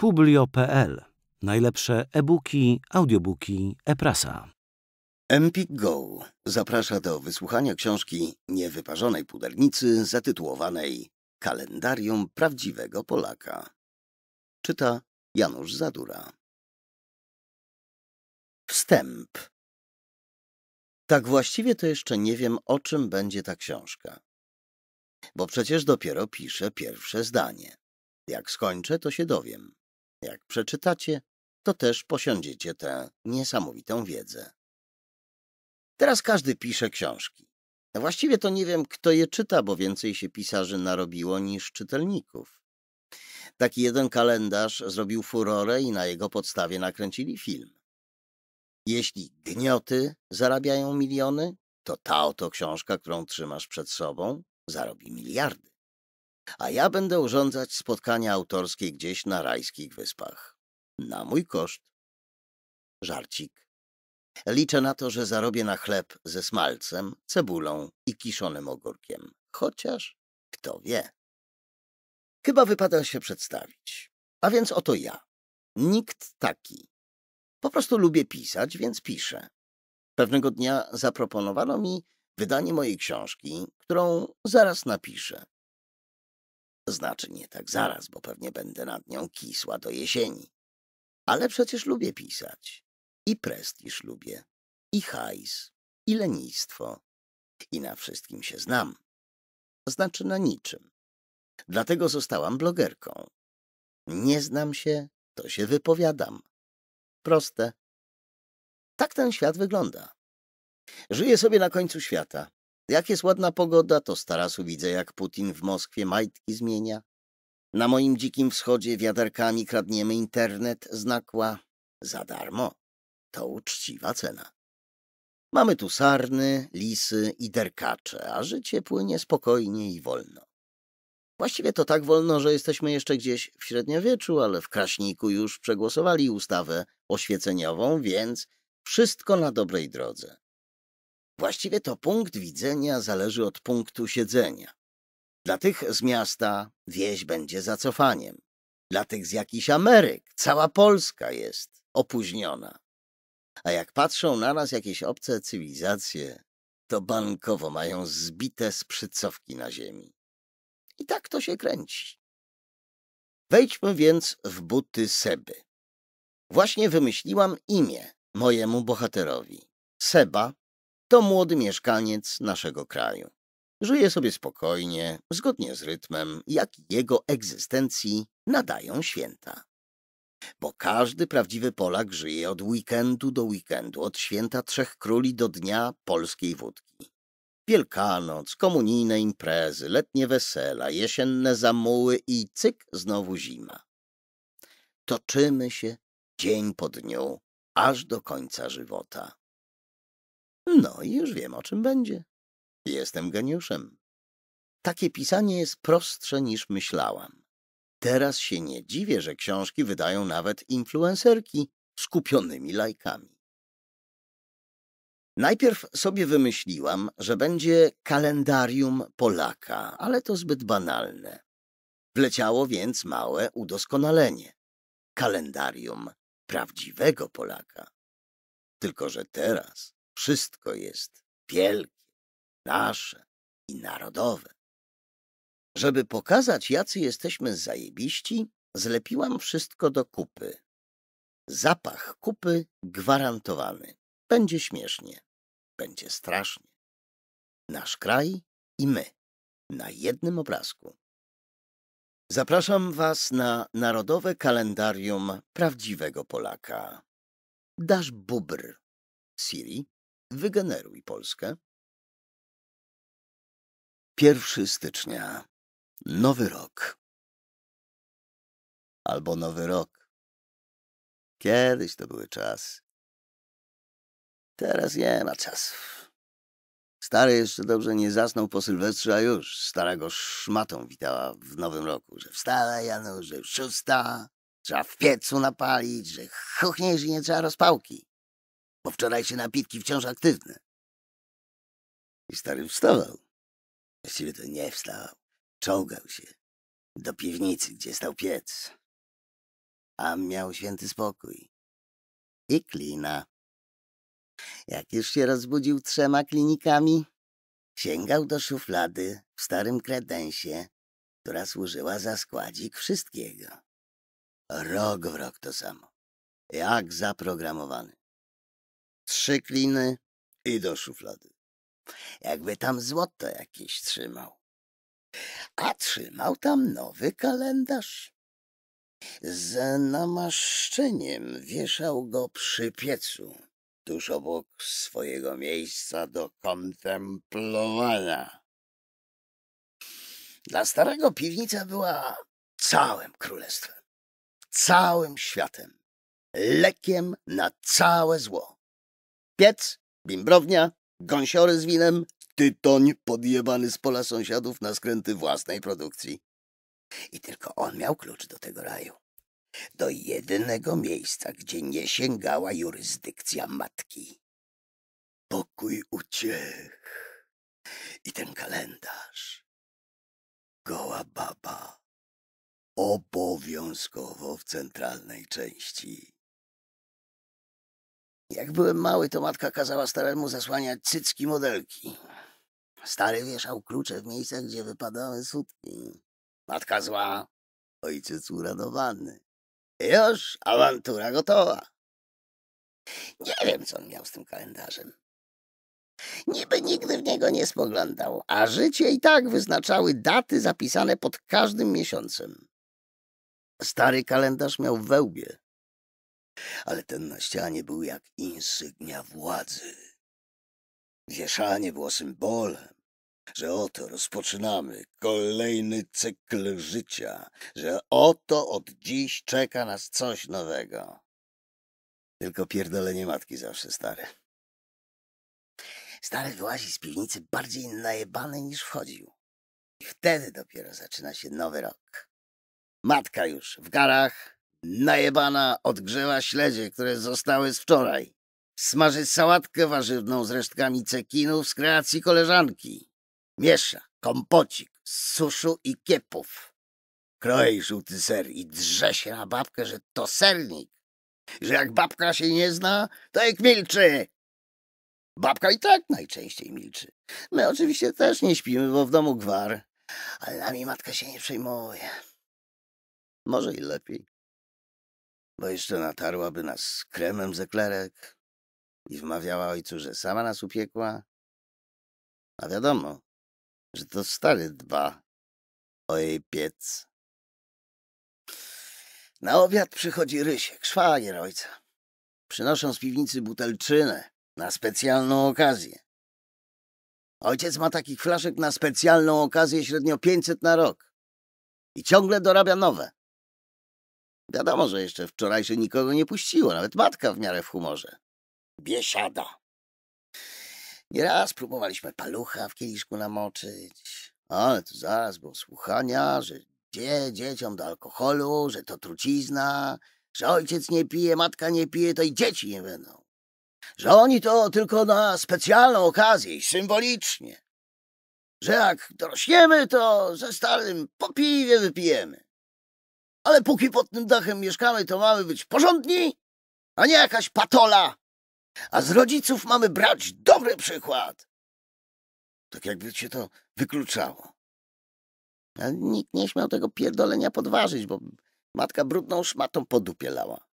Publio.pl. Najlepsze e-booki, audiobooki, e-prasa. Empik Go zaprasza do wysłuchania książki niewyparzonej pudernicy zatytułowanej Kalendarium prawdziwego Polaka. Czyta Janusz Zadura. Wstęp. Tak właściwie to jeszcze nie wiem, o czym będzie ta książka. Bo przecież dopiero piszę pierwsze zdanie. Jak skończę, to się dowiem. Jak przeczytacie, to też posiądziecie tę niesamowitą wiedzę. Teraz każdy pisze książki. Właściwie to nie wiem, kto je czyta, bo więcej się pisarzy narobiło niż czytelników. Taki jeden kalendarz zrobił furorę i na jego podstawie nakręcili film. Jeśli gnioty zarabiają miliony, to ta oto książka, którą trzymasz przed sobą, zarobi miliardy a ja będę urządzać spotkania autorskie gdzieś na rajskich wyspach. Na mój koszt. Żarcik. Liczę na to, że zarobię na chleb ze smalcem, cebulą i kiszonym ogórkiem. Chociaż kto wie. Chyba wypada się przedstawić. A więc oto ja. Nikt taki. Po prostu lubię pisać, więc piszę. Pewnego dnia zaproponowano mi wydanie mojej książki, którą zaraz napiszę. Znaczy nie tak zaraz, bo pewnie będę nad nią kisła do jesieni. Ale przecież lubię pisać. I prestiż lubię. I hajs. I lenistwo. I na wszystkim się znam. Znaczy na niczym. Dlatego zostałam blogerką. Nie znam się, to się wypowiadam. Proste. Tak ten świat wygląda. Żyję sobie na końcu świata. Jak jest ładna pogoda, to z tarasu widzę, jak Putin w Moskwie majtki zmienia. Na moim dzikim wschodzie wiaderkami kradniemy internet znakła za darmo. To uczciwa cena. Mamy tu sarny, lisy i derkacze, a życie płynie spokojnie i wolno. Właściwie to tak wolno, że jesteśmy jeszcze gdzieś w średniowieczu, ale w Kraśniku już przegłosowali ustawę oświeceniową, więc wszystko na dobrej drodze. Właściwie to punkt widzenia zależy od punktu siedzenia. Dla tych z miasta wieś będzie zacofaniem. Dla tych z jakichś Ameryk cała Polska jest opóźniona. A jak patrzą na nas jakieś obce cywilizacje, to bankowo mają zbite sprzycowki na ziemi. I tak to się kręci. Wejdźmy więc w buty Seby. Właśnie wymyśliłam imię mojemu bohaterowi. Seba to młody mieszkaniec naszego kraju. Żyje sobie spokojnie, zgodnie z rytmem, jaki jego egzystencji nadają święta. Bo każdy prawdziwy Polak żyje od weekendu do weekendu, od święta Trzech Króli do Dnia Polskiej Wódki. Wielkanoc, komunijne imprezy, letnie wesela, jesienne zamuły i cyk, znowu zima. Toczymy się dzień po dniu, aż do końca żywota. No i już wiem, o czym będzie. Jestem geniuszem. Takie pisanie jest prostsze niż myślałam. Teraz się nie dziwię, że książki wydają nawet influencerki z kupionymi lajkami. Najpierw sobie wymyśliłam, że będzie kalendarium Polaka, ale to zbyt banalne. Wleciało więc małe udoskonalenie. Kalendarium prawdziwego Polaka. Tylko, że teraz wszystko jest wielkie, nasze i narodowe. Żeby pokazać, jacy jesteśmy zajebiści, zlepiłam wszystko do kupy. Zapach kupy gwarantowany. Będzie śmiesznie, będzie strasznie. Nasz kraj i my na jednym obrazku. Zapraszam Was na Narodowe Kalendarium Prawdziwego Polaka. Dasz bubr. Siri Wygeneruj Polskę. 1 stycznia. Nowy rok. Albo nowy rok. Kiedyś to były czasy. Teraz nie ma czasów. Stary jeszcze dobrze nie zasnął po Sylwestrze, a już starego szmatą witała w nowym roku, że wstała Janu, że szósta, trzeba w piecu napalić, że chuchniesz i nie trzeba rozpałki bo wczorajsze napitki wciąż aktywne. I stary wstawał. Właściwie to nie wstawał. Czołgał się. Do piwnicy, gdzie stał piec. A miał święty spokój. I klina. Jak już się rozbudził trzema klinikami, sięgał do szuflady w starym kredensie, która służyła za składzik wszystkiego. Rok w rok to samo. Jak zaprogramowany trzy kliny i do szuflady. Jakby tam złoto jakieś trzymał. A trzymał tam nowy kalendarz. Z namaszczeniem wieszał go przy piecu, tuż obok swojego miejsca do kontemplowania. Dla starego piwnica była całym królestwem, całym światem, lekiem na całe zło. Piec, bimbrownia, gąsiory z winem, tytoń podjebany z pola sąsiadów na skręty własnej produkcji. I tylko on miał klucz do tego raju. Do jedynego miejsca, gdzie nie sięgała jurysdykcja matki. Pokój uciech. I ten kalendarz. Goła baba. Obowiązkowo w centralnej części. Jak byłem mały, to matka kazała staremu zasłaniać cycki modelki. Stary wieszał klucze w miejscach, gdzie wypadały sutki. Matka zła, ojciec uradowany. Już awantura gotowa. Nie wiem, co on miał z tym kalendarzem. Niby nigdy w niego nie spoglądał, a życie i tak wyznaczały daty zapisane pod każdym miesiącem. Stary kalendarz miał wełbie ale ten na ścianie był jak insygnia władzy. Wieszanie było symbolem, że oto rozpoczynamy kolejny cykl życia, że oto od dziś czeka nas coś nowego. Tylko pierdolenie matki zawsze stare. Stary wyłazi z piwnicy bardziej najebany niż wchodził. I wtedy dopiero zaczyna się nowy rok. Matka już w garach, Najebana odgrzewa śledzie, które zostały z wczoraj. Smaży sałatkę warzywną z resztkami cekinów z kreacji koleżanki. Miesza kompocik z suszu i kiepów. Kroi żółty ser i drze się na babkę, że to sernik. Że jak babka się nie zna, to jak milczy. Babka i tak najczęściej milczy. My oczywiście też nie śpimy, bo w domu gwar. Ale nami matka się nie przejmuje. Może i lepiej bo jeszcze natarłaby nas kremem ze klerek i wmawiała ojcu, że sama nas upiekła. A wiadomo, że to stary dba o jej piec. Na obiad przychodzi Rysiek, szwagier ojca. Przynoszą z piwnicy butelczynę na specjalną okazję. Ojciec ma takich flaszek na specjalną okazję średnio 500 na rok i ciągle dorabia nowe. Wiadomo, że jeszcze wczoraj się nikogo nie puściło, nawet matka w miarę w humorze. Biesiada. Nieraz próbowaliśmy palucha w kieliszku namoczyć, ale tu zaraz było słuchania, że gdzie dzieciom do alkoholu, że to trucizna, że ojciec nie pije, matka nie pije, to i dzieci nie będą. Że oni to tylko na specjalną okazję i symbolicznie. Że jak dorośniemy, to ze starym po wypijemy ale póki pod tym dachem mieszkamy, to mamy być porządni, a nie jakaś patola. A z rodziców mamy brać dobry przykład. Tak jakby się to wykluczało. A nikt nie śmiał tego pierdolenia podważyć, bo matka brudną szmatą podupielała.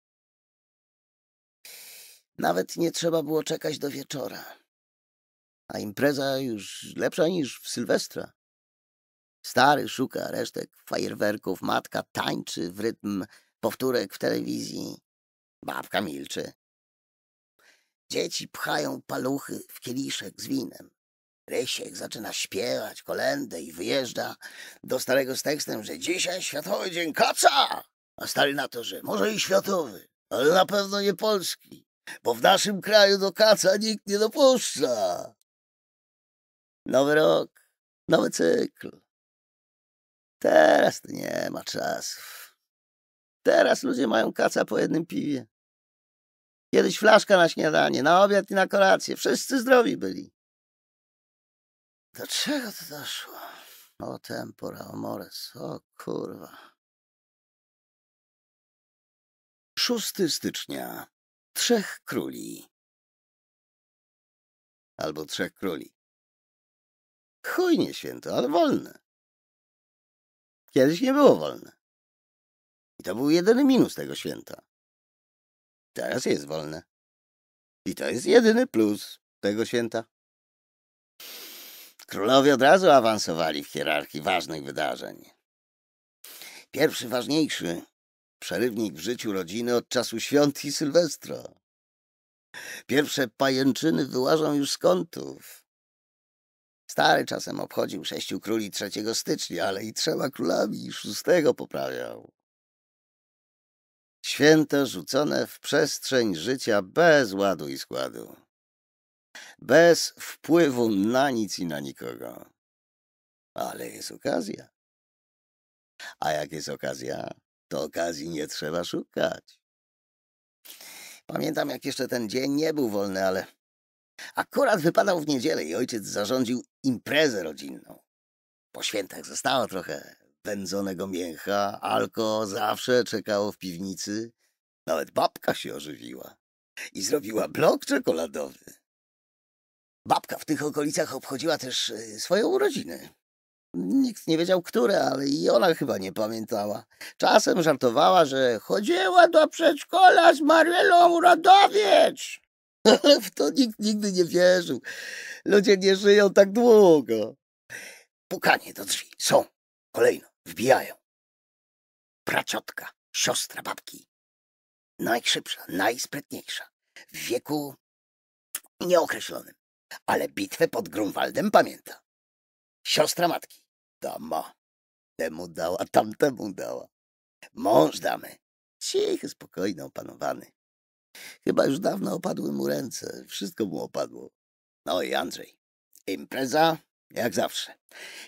Nawet nie trzeba było czekać do wieczora. A impreza już lepsza niż w Sylwestra. Stary szuka resztek fajerwerków, matka tańczy w rytm powtórek w telewizji. Babka milczy. Dzieci pchają paluchy w kieliszek z winem. Rysiek zaczyna śpiewać kolędę i wyjeżdża do starego z tekstem, że dzisiaj Światowy Dzień Kaca! A stary na to, że może i światowy, ale na pewno nie polski, bo w naszym kraju do kaca nikt nie dopuszcza. Nowy rok, nowy cykl. Teraz to nie ma czasów. Teraz ludzie mają kaca po jednym piwie. Kiedyś flaszka na śniadanie, na obiad i na kolację. Wszyscy zdrowi byli. Do czego to doszło? O tempora, o mores, o kurwa. 6 stycznia. Trzech króli. Albo trzech króli. Chujnie święto, ale wolne. Kiedyś nie było wolne. I to był jedyny minus tego święta. Teraz jest wolne. I to jest jedyny plus tego święta. Królowie od razu awansowali w hierarchii ważnych wydarzeń. Pierwszy ważniejszy przerywnik w życiu rodziny od czasu świąt i Sylwestro. Pierwsze pajęczyny wyłażą już z kątów. Stary czasem obchodził sześciu króli 3 stycznia, ale i trzema królami szóstego poprawiał. Święto rzucone w przestrzeń życia bez ładu i składu. Bez wpływu na nic i na nikogo. Ale jest okazja. A jak jest okazja, to okazji nie trzeba szukać. Pamiętam, jak jeszcze ten dzień nie był wolny, ale Akurat wypadał w niedzielę i ojciec zarządził imprezę rodzinną. Po świętach zostało trochę wędzonego mięcha, alko zawsze czekało w piwnicy. Nawet babka się ożywiła i zrobiła blok czekoladowy. Babka w tych okolicach obchodziła też e, swoje urodziny. Nikt nie wiedział, które, ale i ona chyba nie pamiętała. Czasem żartowała, że chodziła do przedszkola z Marielą Rodowiecz ale w to nikt nigdy nie wierzył. Ludzie nie żyją tak długo. Pukanie do drzwi. Są. Kolejno. Wbijają. Praciotka, siostra babki. Najszybsza, najsprytniejsza. W wieku nieokreślonym. Ale bitwę pod Grunwaldem pamięta. Siostra matki. Dama. Temu dała, tamtemu dała. Mąż damy. Cichy, spokojny, opanowany. Chyba już dawno opadły mu ręce, wszystko mu opadło. No i Andrzej. Impreza jak zawsze.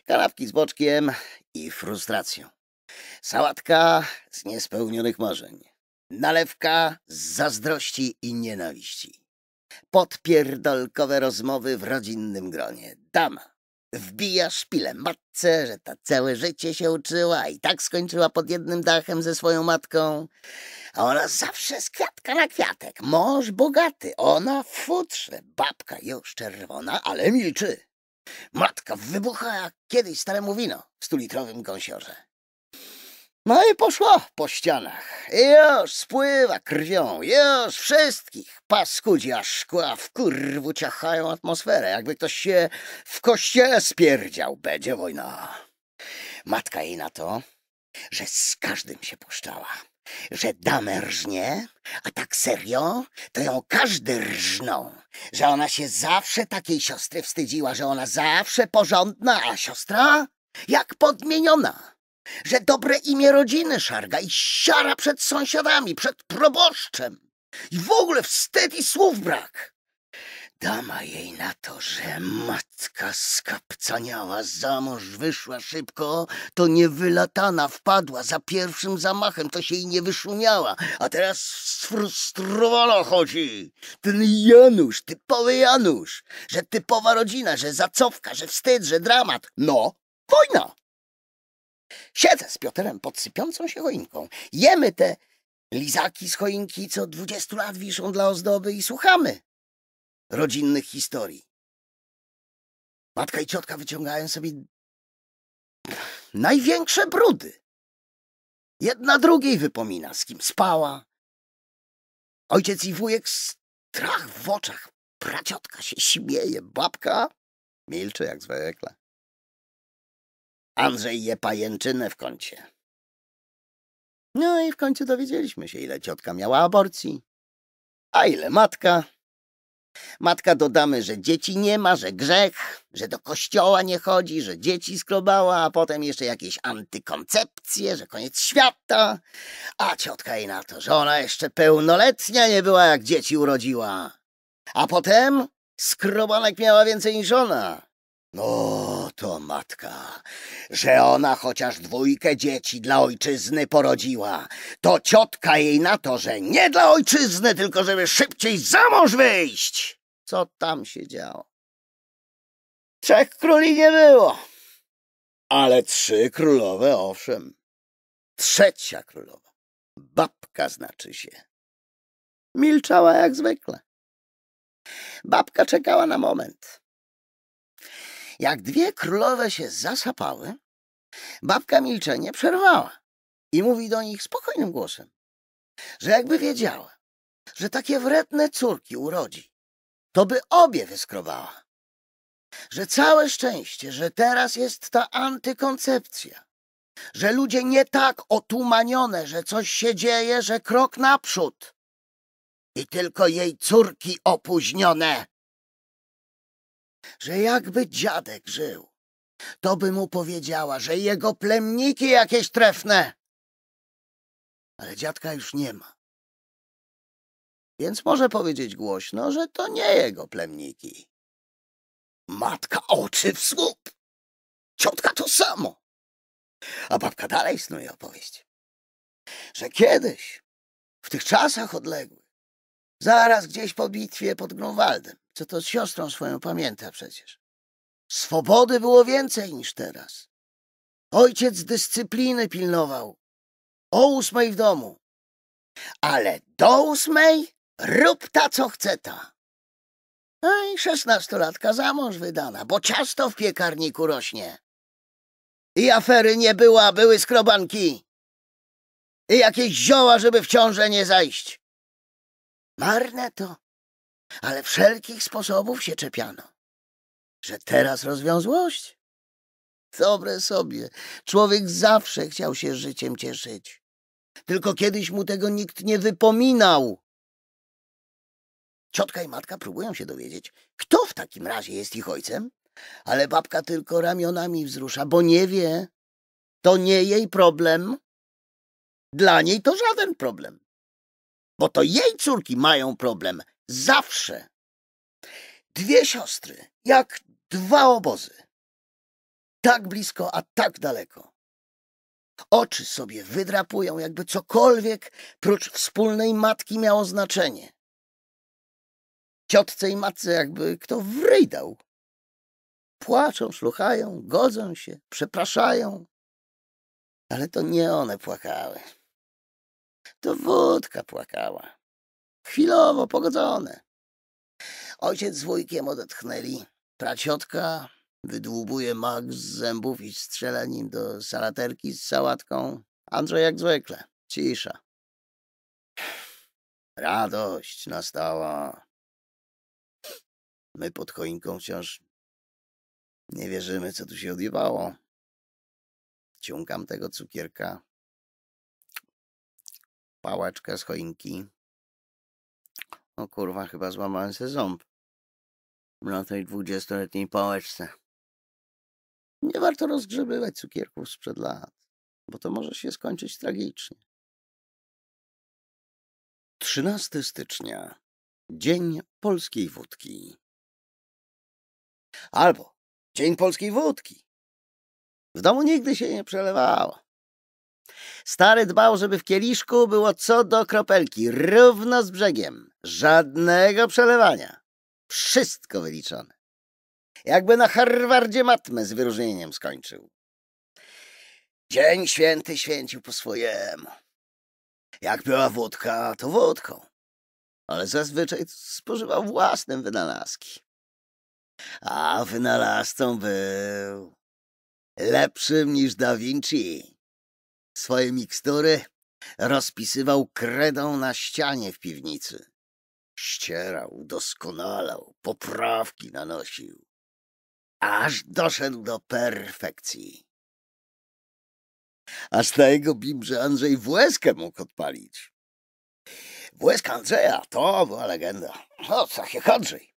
Kanapki z boczkiem i frustracją. Sałatka z niespełnionych marzeń. Nalewka z zazdrości i nienawiści. Podpierdolkowe rozmowy w rodzinnym gronie. Dama Wbija szpilę matce, że ta całe życie się uczyła i tak skończyła pod jednym dachem ze swoją matką. A ona zawsze z kwiatka na kwiatek. Mąż bogaty, ona w futrze. Babka już czerwona, ale milczy. Matka wybucha jak kiedyś staremu wino w stulitrowym gąsiorze. No i poszło po ścianach. Już spływa krwią, już wszystkich paskudzi, aż szkła w kurwu ciachają atmosferę, jakby ktoś się w kościele spierdział. Będzie wojna. Matka jej na to, że z każdym się puszczała. Że damę rżnie, a tak serio, to ją każdy rżną, Że ona się zawsze takiej siostry wstydziła, że ona zawsze porządna, a siostra jak podmieniona że dobre imię rodziny szarga i siara przed sąsiadami, przed proboszczem. I w ogóle wstyd i słów brak. Dama jej na to, że matka skapcaniała, za mąż wyszła szybko, to nie wylatana wpadła za pierwszym zamachem, to się jej nie wyszumiała, a teraz sfrustrowana chodzi. Ten Janusz, typowy Janusz, że typowa rodzina, że zacofka, że wstyd, że dramat. No, wojna! Siedzę z Piotrem pod sypiącą się choinką. Jemy te lizaki z choinki, co dwudziestu lat wiszą dla ozdoby i słuchamy rodzinnych historii. Matka i ciotka wyciągają sobie największe brudy. Jedna drugiej wypomina, z kim spała. Ojciec i wujek strach w oczach. Praciotka się śmieje, babka milczy jak zwykle. Andrzej je pajęczynę w kącie. No i w końcu dowiedzieliśmy się, ile ciotka miała aborcji, a ile matka. Matka dodamy, że dzieci nie ma, że grzech, że do kościoła nie chodzi, że dzieci skrobała, a potem jeszcze jakieś antykoncepcje, że koniec świata. A ciotka jej na to, że ona jeszcze pełnoletnia nie była, jak dzieci urodziła. A potem skrobanek miała więcej niż ona. No to matka, że ona chociaż dwójkę dzieci dla ojczyzny porodziła, to ciotka jej na to, że nie dla ojczyzny, tylko żeby szybciej za mąż wyjść. Co tam się działo? Trzech króli nie było, ale trzy królowe owszem. Trzecia królowa, babka znaczy się, milczała jak zwykle. Babka czekała na moment jak dwie królowe się zasapały, babka milczenie przerwała i mówi do nich spokojnym głosem, że jakby wiedziała, że takie wredne córki urodzi, to by obie wyskrobała. Że całe szczęście, że teraz jest ta antykoncepcja, że ludzie nie tak otumanione, że coś się dzieje, że krok naprzód i tylko jej córki opóźnione że jakby dziadek żył, to by mu powiedziała, że jego plemniki jakieś trefne. Ale dziadka już nie ma. Więc może powiedzieć głośno, że to nie jego plemniki. Matka oczy w słup. Ciotka to samo. A babka dalej snuje opowieść, że kiedyś, w tych czasach odległych, zaraz gdzieś po bitwie pod Grunwaldem, co to z siostrą swoją pamięta przecież. Swobody było więcej niż teraz. Ojciec dyscypliny pilnował. O ósmej w domu. Ale do ósmej rób ta, co chce ta. No i szesnastolatka za mąż wydana, bo ciasto w piekarniku rośnie. I afery nie była, były skrobanki. I jakieś zioła, żeby w ciąże nie zajść. Marne to ale wszelkich sposobów się czepiano. Że teraz rozwiązłość? Dobre sobie, człowiek zawsze chciał się życiem cieszyć. Tylko kiedyś mu tego nikt nie wypominał. Ciotka i matka próbują się dowiedzieć, kto w takim razie jest ich ojcem, ale babka tylko ramionami wzrusza, bo nie wie. To nie jej problem. Dla niej to żaden problem. Bo to jej córki mają problem, Zawsze. Dwie siostry, jak dwa obozy. Tak blisko, a tak daleko. Oczy sobie wydrapują, jakby cokolwiek prócz wspólnej matki miało znaczenie. Ciotce i matce jakby kto wryjdał. Płaczą, szluchają, godzą się, przepraszają. Ale to nie one płakały. To wódka płakała. Chwilowo pogodzone. Ojciec z wujkiem odetchnęli. Praciotka wydłubuje mak z zębów i strzela nim do salaterki z sałatką. Andrzej jak zwykle. Cisza. Radość nastała. My pod choinką wciąż nie wierzymy, co tu się odjebało. Ciągam tego cukierka. Pałeczkę z choinki. O kurwa, chyba złamałem sobie ząb. Na no tej dwudziestoletniej pałeczce. Nie warto rozgrzebywać cukierków sprzed lat, bo to może się skończyć tragicznie. 13 stycznia. Dzień polskiej wódki. Albo Dzień polskiej wódki. W domu nigdy się nie przelewało. Stary dbał, żeby w kieliszku było co do kropelki, równo z brzegiem. Żadnego przelewania. Wszystko wyliczone. Jakby na Harvardzie matmę z wyróżnieniem skończył. Dzień święty święcił po swojemu. Jak była wódka, to wódką. Ale zazwyczaj spożywał własne wynalazki. A wynalazcą był lepszym niż Da Vinci swoje mikstury, rozpisywał kredą na ścianie w piwnicy. Ścierał, doskonalał, poprawki nanosił. Aż doszedł do perfekcji. Aż na jego bimrze Andrzej Włeskę mógł odpalić. Właska Andrzeja to była legenda. O, tak Andrzej.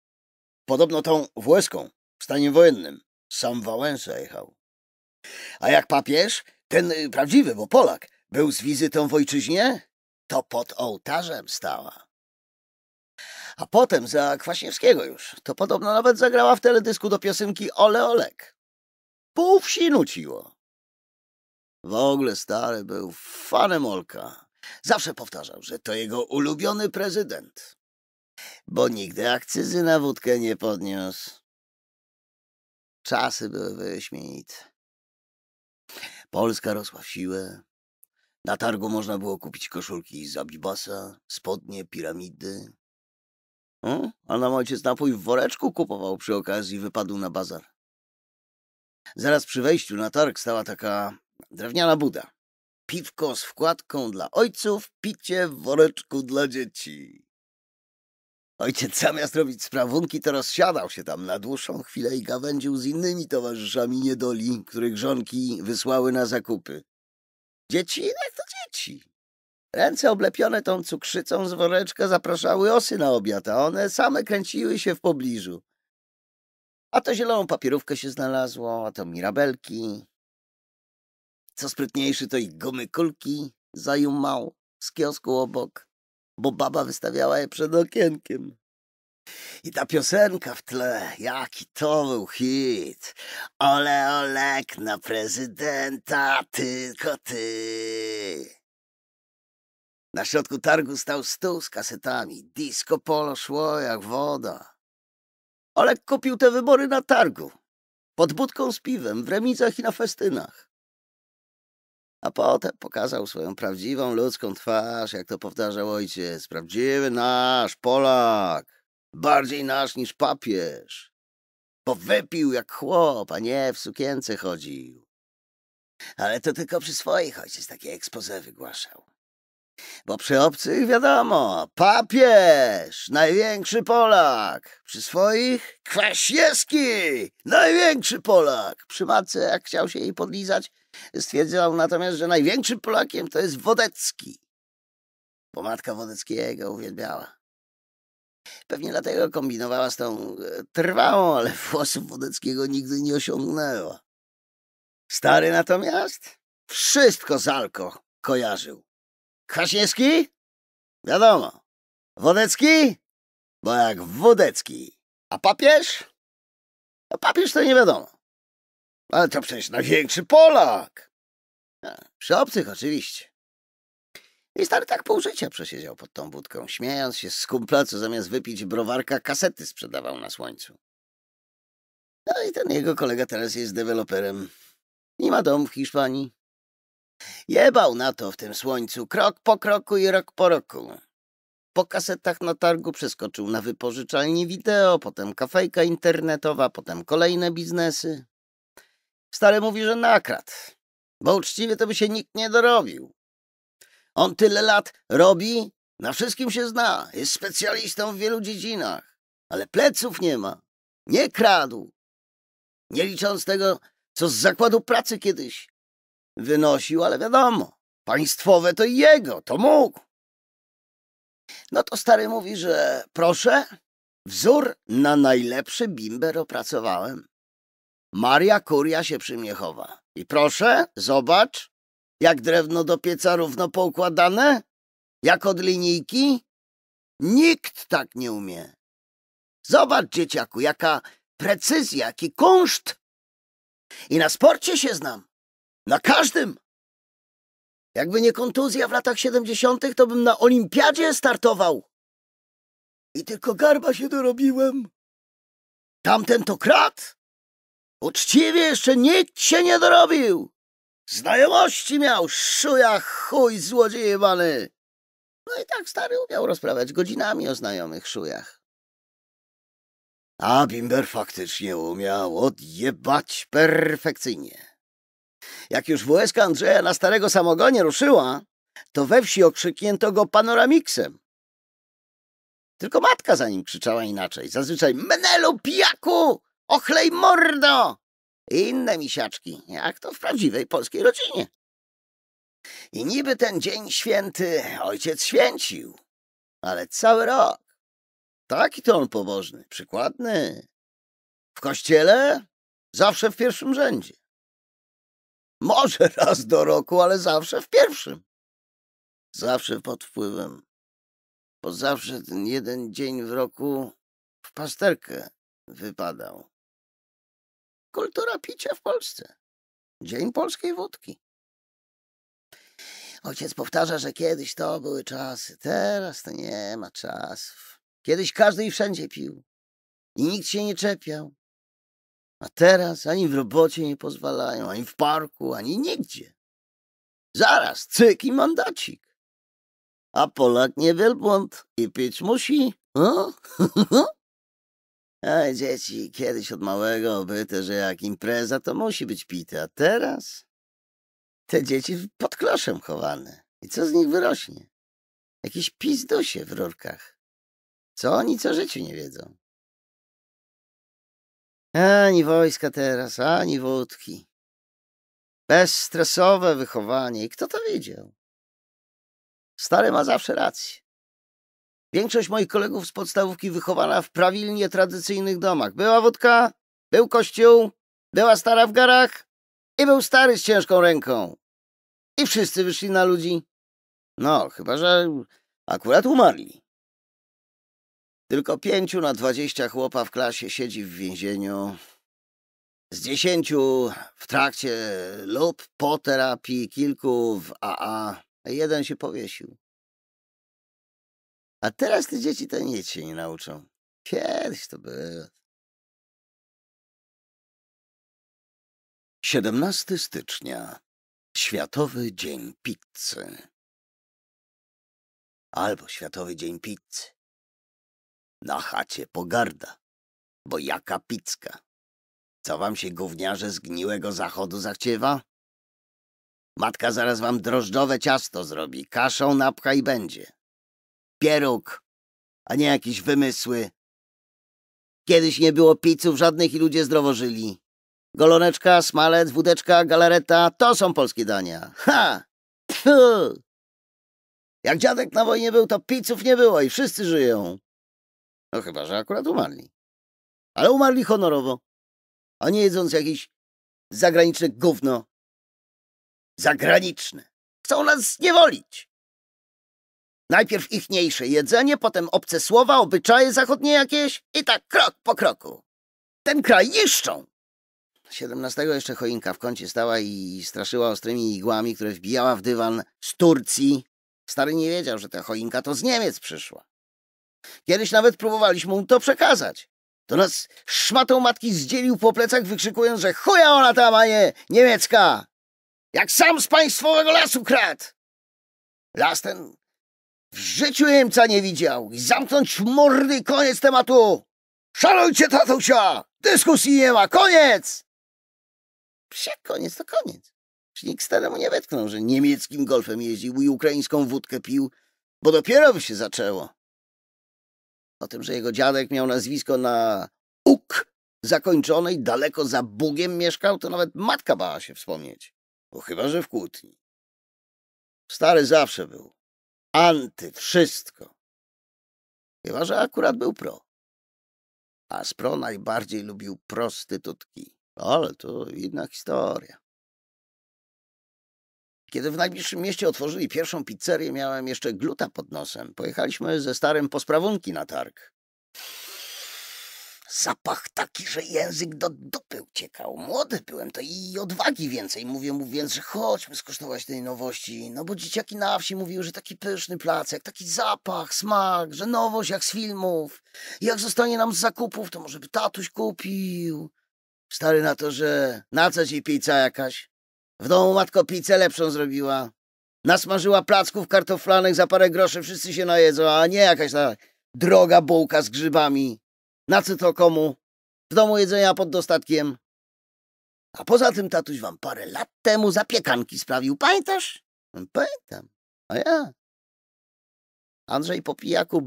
Podobno tą Włeską w stanie wojennym sam Wałęsa jechał. A jak papież ten y, prawdziwy, bo Polak, był z wizytą w ojczyźnie, to pod ołtarzem stała. A potem za Kwaśniewskiego już. To podobno nawet zagrała w teledysku do piosenki Ole Olek. Pół wsi nuciło. W ogóle stary był fanem Olka. Zawsze powtarzał, że to jego ulubiony prezydent. Bo nigdy akcyzy na wódkę nie podniósł. Czasy były wyśmienite. Polska rosła w siłę. Na targu można było kupić koszulki z Abibasa, spodnie, piramidy. O, a nam ojciec napój w woreczku kupował przy okazji, wypadł na bazar. Zaraz przy wejściu na targ stała taka drewniana buda. Piwko z wkładką dla ojców, picie w woreczku dla dzieci. Ojciec zamiast robić sprawunki, to rozsiadał się tam na dłuższą chwilę i gawędził z innymi towarzyszami niedoli, których żonki wysłały na zakupy. Dzieci jak to dzieci. Ręce oblepione tą cukrzycą z woreczka zapraszały osy na obiad, a one same kręciły się w pobliżu. A to zieloną papierówkę się znalazło, a to mirabelki. Co sprytniejszy, to i gumy kulki zajumał z kiosku obok bo baba wystawiała je przed okienkiem. I ta piosenka w tle, jaki to był hit. Ole, olek na prezydenta, tylko ty. Na środku targu stał stół z kasetami. Disco polo szło jak woda. Olek kupił te wybory na targu. Pod budką z piwem, w remizach i na festynach. A potem pokazał swoją prawdziwą ludzką twarz, jak to powtarzał ojciec. Prawdziwy nasz Polak, bardziej nasz niż papież. Bo wypił jak chłop, a nie w sukience chodził. Ale to tylko przy swoich ojciec takie ekspoze wygłaszał. Bo przy obcych wiadomo, papież, największy Polak. Przy swoich Kwaśniewski, największy Polak. Przy matce, jak chciał się jej podlizać, Stwierdzał natomiast, że największym Polakiem to jest Wodecki, bo matka Wodeckiego uwielbiała. Pewnie dlatego kombinowała z tą e, trwałą, ale włosów Wodeckiego nigdy nie osiągnęła. Stary natomiast wszystko z Alko kojarzył. Kwaśniewski? Wiadomo. Wodecki? Bo jak Wodecki. A papież? A no papież to nie wiadomo. Ale to przecież największy Polak. Przy obcych oczywiście. I stary tak pół życia przesiedział pod tą budką, śmiejąc się z kumpla, co zamiast wypić browarka kasety sprzedawał na słońcu. No i ten jego kolega teraz jest deweloperem. Nie ma dom w Hiszpanii. Jebał na to w tym słońcu krok po kroku i rok po roku. Po kasetach na targu przeskoczył na wypożyczalni wideo, potem kafejka internetowa, potem kolejne biznesy. Stary mówi, że nakradł, bo uczciwie to by się nikt nie dorobił. On tyle lat robi, na wszystkim się zna, jest specjalistą w wielu dziedzinach, ale pleców nie ma. Nie kradł. Nie licząc tego, co z zakładu pracy kiedyś wynosił, ale wiadomo, państwowe to jego, to mógł. No to stary mówi, że proszę, wzór na najlepszy bimber opracowałem. Maria Kuria się przy mnie chowa. I proszę, zobacz, jak drewno do pieca równo poukładane, jak od linijki. Nikt tak nie umie. Zobacz, dzieciaku, jaka precyzja, jaki kunszt. I na sporcie się znam. Na każdym. Jakby nie kontuzja w latach 70., to bym na olimpiadzie startował. I tylko garba się dorobiłem. Tamten to krat. Uczciwie jeszcze nic się nie dorobił. Znajomości miał, szuja, chuj, złodziej No i tak stary umiał rozprawiać godzinami o znajomych szujach. A Bimber faktycznie umiał odjebać perfekcyjnie. Jak już WSK Andrzeja na starego samogonie ruszyła, to we wsi okrzyknięto go panoramiksem. Tylko matka za nim krzyczała inaczej. Zazwyczaj, menelu pijaku, Ochlej mordo! I inne misiaczki, jak to w prawdziwej polskiej rodzinie. I niby ten dzień święty ojciec święcił, ale cały rok. Taki to on pobożny, przykładny. W kościele zawsze w pierwszym rzędzie. Może raz do roku, ale zawsze w pierwszym. Zawsze pod wpływem. Bo zawsze ten jeden dzień w roku w pasterkę wypadał kultura picia w Polsce. Dzień polskiej wódki. Ojciec powtarza, że kiedyś to były czasy, teraz to nie ma czasów. Kiedyś każdy i wszędzie pił i nikt się nie czepiał. A teraz ani w robocie nie pozwalają, ani w parku, ani nigdzie. Zaraz, cyk i mandacik. A Polak nie wielbłąd i pić musi. No? A dzieci kiedyś od małego obyte, że jak impreza, to musi być pite, a teraz te dzieci pod kloszem chowane. I co z nich wyrośnie? Jakieś pizdusie w rurkach. Co oni co życiu nie wiedzą. Ani wojska teraz, ani wódki. Bezstresowe wychowanie. I kto to widział? Stary ma zawsze rację. Większość moich kolegów z podstawówki wychowana w prawilnie tradycyjnych domach. Była wódka, był kościół, była stara w garach i był stary z ciężką ręką. I wszyscy wyszli na ludzi. No, chyba że akurat umarli. Tylko pięciu na dwadzieścia chłopa w klasie siedzi w więzieniu. Z dziesięciu w trakcie lub po terapii, kilku w AA. Jeden się powiesił. A teraz te dzieci to nic się nie nauczą. Kiedyś to było. 17 stycznia. Światowy Dzień Pizzy. Albo Światowy Dzień Pizzy. Na chacie pogarda, bo jaka pizka? Co wam się gówniarze z gniłego zachodu zachciewa? Matka zaraz wam drożdżowe ciasto zrobi, kaszą napcha i będzie pieróg, a nie jakieś wymysły. Kiedyś nie było pizzów żadnych i ludzie zdrowo żyli. Goloneczka, smalec, wódeczka, galareta to są polskie dania. Ha! Pfu! Jak dziadek na wojnie był, to pizzów nie było i wszyscy żyją. No chyba, że akurat umarli. Ale umarli honorowo, a nie jedząc jakiś zagraniczne gówno. Zagraniczne. Chcą nas zniewolić. Najpierw ichniejsze jedzenie, potem obce słowa, obyczaje zachodnie jakieś i tak krok po kroku. Ten kraj niszczą! 17 jeszcze choinka w kącie stała i straszyła ostrymi igłami, które wbijała w dywan z Turcji. Stary nie wiedział, że ta choinka to z Niemiec przyszła. Kiedyś nawet próbowaliśmy mu to przekazać. To nas szmatą matki zdzielił po plecach, wykrzykując, że chuja ona ta ma je niemiecka! Jak sam z państwowego lasu kradł! Las ten w życiu Niemca nie widział. Zamknąć mordy, koniec tematu. Szalujcie, tatusia! Dyskusji nie ma, koniec! Przecież koniec to koniec. Nikt staremu nie wetknął, że niemieckim golfem jeździł i ukraińską wódkę pił, bo dopiero by się zaczęło. O tym, że jego dziadek miał nazwisko na UK zakończone i daleko za Bugiem mieszkał, to nawet matka bała się wspomnieć. Bo chyba, że w kłótni. Stary zawsze był anty, wszystko. Chyba, że akurat był pro. A z pro najbardziej lubił prostytutki. Ale to inna historia. Kiedy w najbliższym mieście otworzyli pierwszą pizzerię, miałem jeszcze gluta pod nosem. Pojechaliśmy ze starym po sprawunki na targ. Zapach taki, że język do dupy uciekał. Młody byłem to i odwagi więcej. Mówię mu więc, że chodźmy skosztować tej nowości. No bo dzieciaki na wsi mówiły, że taki pyszny placek, taki zapach, smak, że nowość jak z filmów. Jak zostanie nam z zakupów, to może by tatuś kupił. Stary na to, że na co ci pizza jakaś? W domu matko pizzę lepszą zrobiła. Nasmażyła placków kartoflanych za parę groszy, wszyscy się najedzą, a nie jakaś ta droga bułka z grzybami. Na komu? w domu jedzenia pod dostatkiem. A poza tym tatuś wam parę lat temu zapiekanki sprawił, pamiętasz? No, pamiętam, a ja. Andrzej po pijaku